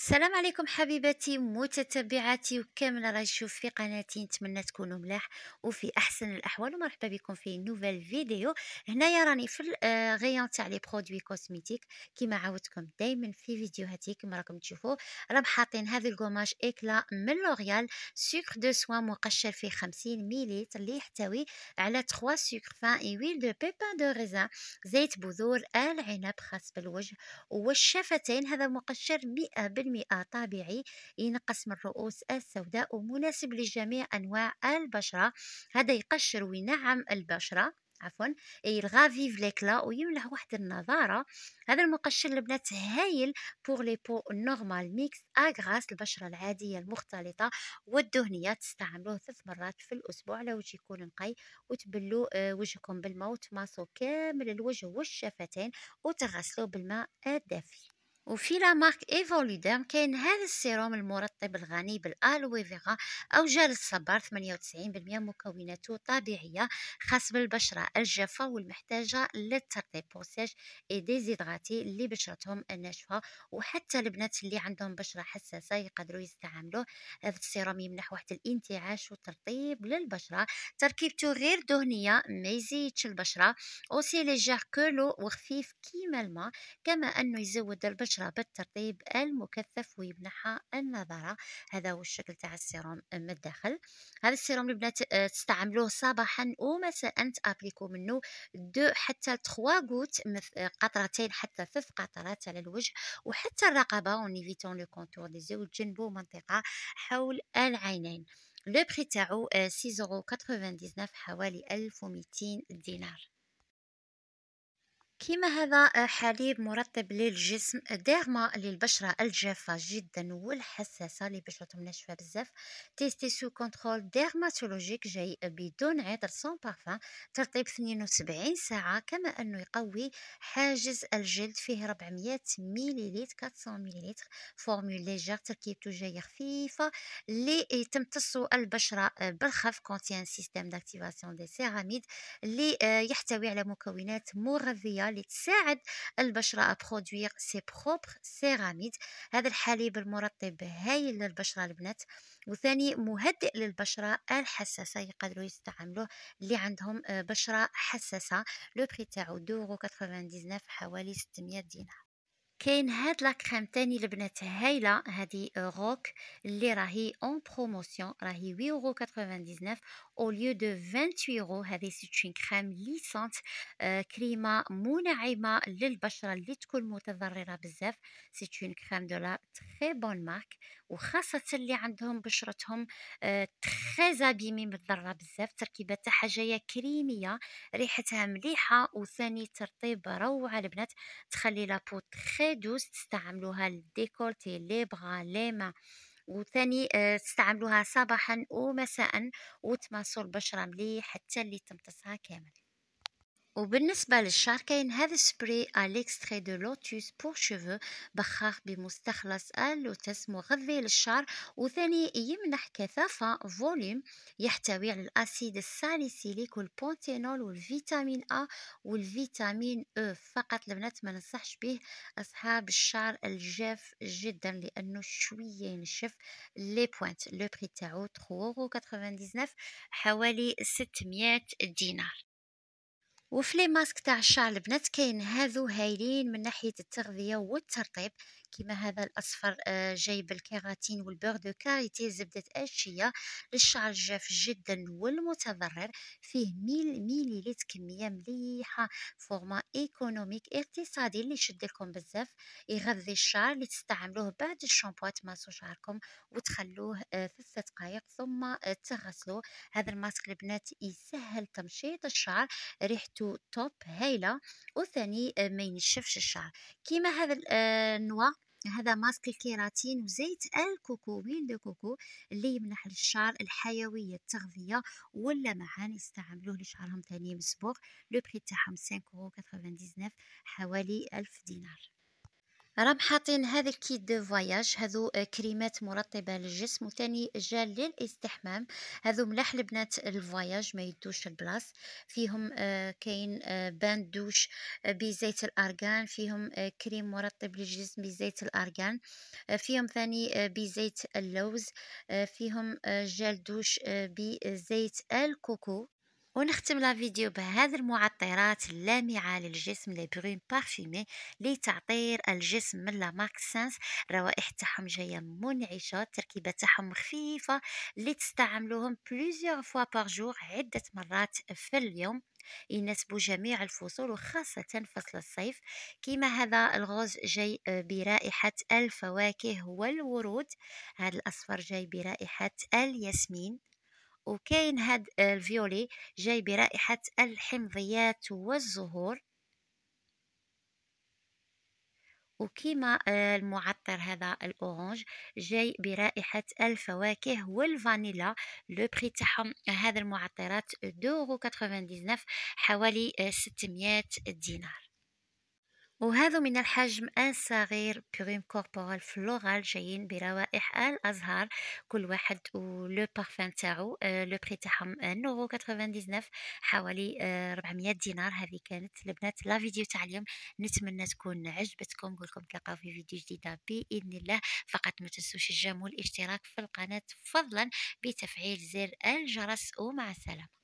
السلام عليكم حبيباتي متتبعاتي وكامل راه في قناتي نتمنى تكونوا ملاح وفي احسن الاحوال ومرحبا بكم في نوفل فيديو هنايا راني في الغيان آه، تاع لي برودوي كوزميتيك كيما عاودتكم دائما في فيديوهاتي كيما راكم تشوفوا راهم حاطين هذا الكوماج اكلا من لوريال سكر دو سوا مقشر في 50 مليلتر اللي يحتوي على 3 سكر فان اي ويل دو بيبان دو ريزان زيت بذور العنب خاص بالوجه والشفتين هذا مقشر 100 طبيعي ينقص من الرؤوس السوداء ومناسب لجميع أنواع البشرة هذا يقشر وينعم البشرة عفوا يلغى فيف ليكلا ويمنح واحد النظاره هذا المقشر البنات هايل بور لي بو نورمال ميكس اغراس البشره العاديه المختلطه والدهنيه تستعملوه ثلاث مرات في الاسبوع على وجه يكون نقي وتبلو آه، وجهكم بالماء وتماصوا كامل الوجه والشفتين وتغسلوه بالماء الدافي وفي لا مارك ايفوليدام كاين هذا السيروم المرطب الغني بالالوي فيغا او جل الصبار 98% مكوناته طبيعيه خاص بالبشره الجافه والمحتاجه للترطيب بوساج اي ديزيدغاتي اللي بشرتهم الناشفه وحتى البنات اللي عندهم بشره حساسه يقدروا يستعملوه هذا السيروم يمنح واحد الانتعاش وترطيب للبشره تركيبته غير دهنيه ما يزيدش البشره اوسي ليجير كولو وخفيف كيما الماء كما انه يزود البشره البشرة بالترطيب المكثف ويمنحها النظره هذا هو الشكل تاع السيروم من الداخل هذا السيروم البنات آه، تستعملوه صباحا ومساء تابليكو منه دو حتى 3 غوت آه، قطرتين حتى ثلاث قطرات على الوجه وحتى الرقبة ونيفيتون لو كونتور دي زي وتجنبوا منطقة حول العينين لو بري تاعو 6.99 آه، حوالي 1200 دينار كيما هذا آه، حليب مرطب للجسم داغمة للبشرة الجافة جدا والحساسة اللي بشرتهم ناشفة بزاف تيستي سو كنترول ديرماتولوجيك جاي بدون عطر سون بارفان ترطيب 72 ساعة كما أنه يقوي حاجز الجلد فيه 400 مليليتر 400 مليليتر فورمول ليجر تركيبته جاية خفيفة اللي تمتص البشرة بالخف كونتيان سيستم داكتيفاسيون دي سيراميد اللي آه، يحتوي على مكونات مغذية اللي تساعد البشرة أبخودوير سي بروبر سيراميد هذا الحليب المرطب هايل للبشرة البنات وثاني مهدئ للبشرة الحساسة يقدروا يستعملوه اللي عندهم آه، بشرة حساسة لو بري تاعو ديزناف حوالي 600 دينار كاين هاد لا كريم تاني البنات هايله هادي روك اللي راهي اون بروموسيون راهي 8.99 او ليو دو 28 يورو سي تشين كريم ليسانت كريمه منعمه للبشره اللي تكون متضرره بزاف تشين كريم دو لا تري بون مارك وخاصه اللي عندهم بشرتهم تخي تري زابيمي متضرره بزاف تركيبه تاعها جايه كريميه ريحتها مليحه وثاني ترطيب روعه البنات تخلي لابو تري جوز تستعملوها للديكورتي لي بغا لي ما وثاني آه، تستعملوها صباحا ومساء وتماصوا البشره مليح حتى اللي تمتصها كامل وبالنسبة للشعر كاين هذا السبري اليكستري دو لوتوس بور شوفو بخاخ بمستخلص اللوتس مغذي للشعر وثاني يمنح كثافة فوليوم يحتوي على الأسيد الساليسيليك والبونتينول والفيتامين أ والفيتامين أو e. فقط البنات ما ننصحش به أصحاب الشعر الجاف جدا لأنه شوية ينشف لي بوانت لو بري تاعو 3.99 حوالي 600 دينار لي ماسك تاع الشعر البنات كاين هذو هايلين من ناحيه التغذيه والترطيب كيما هذا الاصفر آه، جايب الكيراتين والبور دو كاريتي زبده قاشيه للشعر الجاف جدا والمتضرر فيه ميل ميليليت كميه مليحه فورما ايكونوميك اقتصادي اللي يشد لكم بزاف يغذي الشعر اللي تستعملوه بعد الشامبو تمسوا شعركم وتخلوه ثلاث آه، دقائق ثم آه، تغسلوه هذا الماسك البنات يسهل تمشيط الشعر ريحته تو توب هايله وثاني آه، ما ينشفش الشعر كيما هذا آه، النوع هذا ماسك الكيراتين وزيت الكوكوين دو كوكو اللي يمنح للشعر الحيويه التغذيه واللمعان يستعملوه لشعرهم ثاني مصبوغ لو بري تاعهم 5.99 حوالي 1000 دينار راهم حاطين هذا الكيت دو فواياج هذو آه، كريمات مرطبه للجسم وثاني جال للاستحمام هذو ملاح لبنات الفواياج ما يدوش البلاص فيهم آه، كاين آه، بان دوش بزيت الارغان فيهم كريم مرطب للجسم بزيت الارغان فيهم ثاني بزيت اللوز فيهم جال دوش بزيت الكوكو ونختم لا فيديو بهذه المعطرات اللامعة للجسم لي بروم بارفيمي لتعطير الجسم من لا ماكسانس الروائح تاعهم جاية منعشة التركيبة تاعهم خفيفة اللي تستعملوهم بليزيوغ فوا بار جور عدة مرات في اليوم يناسبوا جميع الفصول وخاصة فصل الصيف كما هذا الغوز جاي برائحة الفواكه والورود هذا الأصفر جاي برائحة الياسمين وكاين هاد الفيولي جاي برائحة الحمضيات والزهور وكيما آه، المعطر هذا الاورانج جاي برائحه الفواكه والفانيلا لو بري تاعهم هذا المعطرات 2.99 حوالي 600 آه، دينار وهذا من الحجم الصغير بيغيم كوربورال فلورال جايين بروائح الازهار كل واحد ولو بارفان تاعو آه، لو بري تاعهم 99 حوالي 400 آه، دينار هذه كانت البنات لا فيديو تاع اليوم نتمنى تكون عجبتكم نقول لكم تلقاو في فيديو جديده باذن الله فقط ما تنسوش الجيم والاشتراك في القناه فضلا بتفعيل زر الجرس ومع السلامه